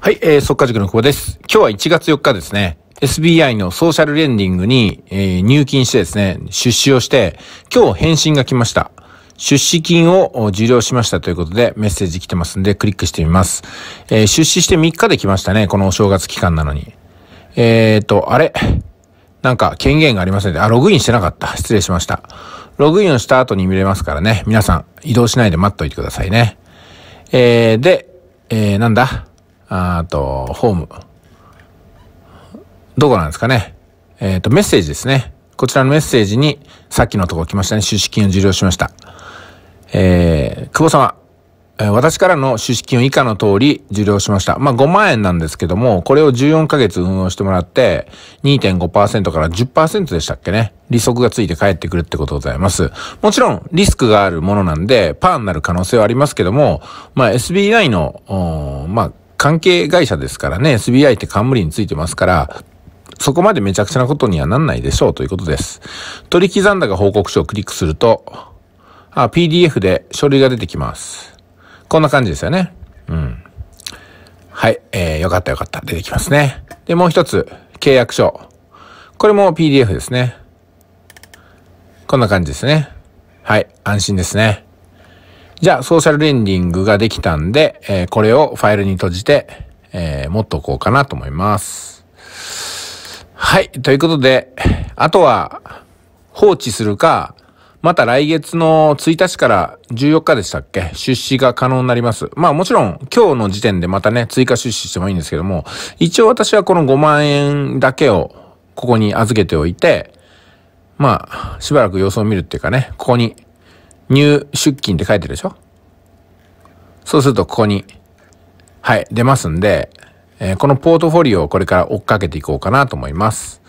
はい、えー、速稼塾の久保です。今日は1月4日ですね。SBI のソーシャルレンディングに、えー、入金してですね、出資をして、今日返信が来ました。出資金を受領しましたということでメッセージ来てますんでクリックしてみます。えー、出資して3日で来ましたね。このお正月期間なのに。えーと、あれなんか権限がありませんで、あ、ログインしてなかった。失礼しました。ログインをした後に見れますからね。皆さん移動しないで待っといてくださいね。えー、で、えー、なんだあと、ホーム。どこなんですかね。えっ、ー、と、メッセージですね。こちらのメッセージに、さっきのとこ来ましたね。出資金を受領しました。えー、久保様。私からの出資金を以下の通り受領しました。まあ、5万円なんですけども、これを14ヶ月運用してもらって、2.5%から10%でしたっけね。利息がついて返ってくるってことでございます。もちろん、リスクがあるものなんで、パーになる可能性はありますけども、まあ、SBI の、まあ、関係会社ですからね、SBI って冠についてますから、そこまでめちゃくちゃなことにはなんないでしょうということです。取引残高報告書をクリックすると、あ、PDF で書類が出てきます。こんな感じですよね。うん。はい。えー、よかったよかった。出てきますね。で、もう一つ、契約書。これも PDF ですね。こんな感じですね。はい。安心ですね。じゃあ、ソーシャルレンディングができたんで、えー、これをファイルに閉じて、えー、持っとこうかなと思います。はい。ということで、あとは、放置するか、また来月の1日から14日でしたっけ出資が可能になります。まあもちろん今日の時点でまたね、追加出資してもいいんですけども、一応私はこの5万円だけをここに預けておいて、まあしばらく様子を見るっていうかね、ここに入出金って書いてるでしょそうするとここに、はい、出ますんで、えー、このポートフォリオをこれから追っかけていこうかなと思います。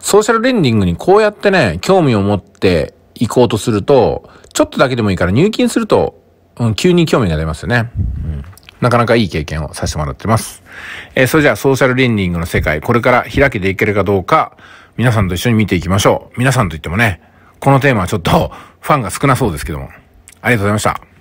ソーシャルレンディングにこうやってね、興味を持っていこうとすると、ちょっとだけでもいいから入金すると、うん、急に興味が出ますよね。うんなかなかいい経験をさせてもらってます。えー、それじゃあソーシャルレンディングの世界、これから開けていけるかどうか、皆さんと一緒に見ていきましょう。皆さんと言ってもね、このテーマはちょっとファンが少なそうですけども、ありがとうございました。